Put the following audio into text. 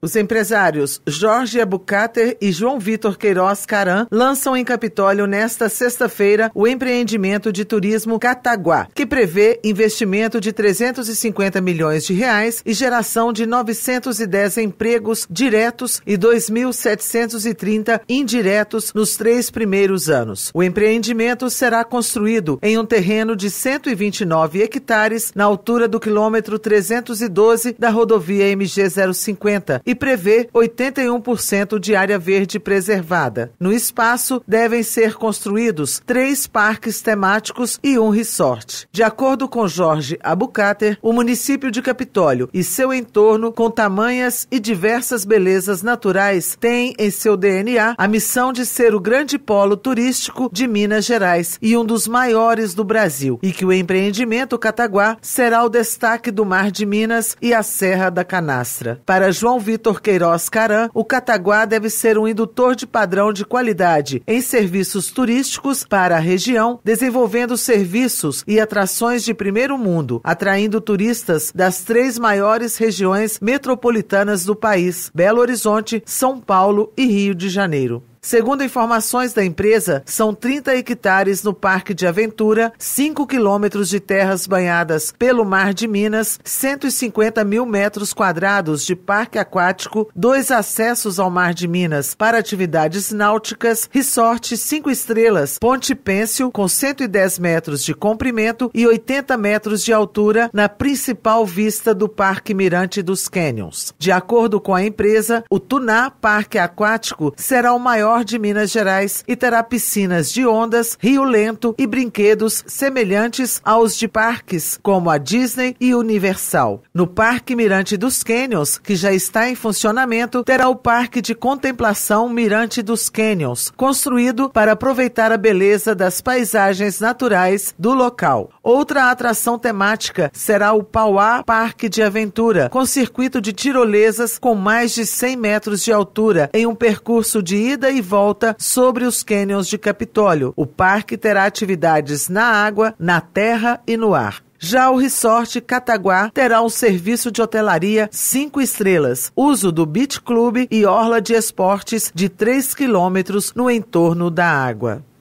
Os empresários Jorge Abucater e João Vitor Queiroz Caran lançam em Capitólio nesta sexta-feira o empreendimento de turismo Cataguá, que prevê investimento de 350 milhões de reais e geração de 910 empregos diretos e 2.730 indiretos nos três primeiros anos. O empreendimento será construído em um terreno de 129 hectares na altura do quilômetro 312 da rodovia MG 050 e prevê 81% de área verde preservada. No espaço, devem ser construídos três parques temáticos e um resort. De acordo com Jorge Abucater, o município de Capitólio e seu entorno, com tamanhas e diversas belezas naturais, tem em seu DNA a missão de ser o grande polo turístico de Minas Gerais e um dos maiores do Brasil, e que o empreendimento Cataguá será o destaque do Mar de Minas e a Serra da Canastra. Para João Vitor Vitor Queiroz Caran, o Cataguá deve ser um indutor de padrão de qualidade em serviços turísticos para a região, desenvolvendo serviços e atrações de primeiro mundo, atraindo turistas das três maiores regiões metropolitanas do país: Belo Horizonte, São Paulo e Rio de Janeiro. Segundo informações da empresa, são 30 hectares no Parque de Aventura, 5 quilômetros de terras banhadas pelo Mar de Minas, 150 mil metros quadrados de parque aquático, dois acessos ao Mar de Minas para atividades náuticas, resort 5 estrelas, Ponte Pêncil, com 110 metros de comprimento e 80 metros de altura, na principal vista do Parque Mirante dos Canyons. De acordo com a empresa, o Tuná Parque Aquático será o maior de Minas Gerais e terá piscinas de ondas, rio lento e brinquedos semelhantes aos de parques, como a Disney e Universal. No Parque Mirante dos Canyons, que já está em funcionamento, terá o Parque de Contemplação Mirante dos Canyons, construído para aproveitar a beleza das paisagens naturais do local. Outra atração temática será o Pauá Parque de Aventura, com circuito de tirolesas com mais de 100 metros de altura, em um percurso de ida e volta sobre os cânions de Capitólio. O parque terá atividades na água, na terra e no ar. Já o Resort Cataguá terá um serviço de hotelaria 5 estrelas, uso do Beach Club e orla de esportes de 3 quilômetros no entorno da água.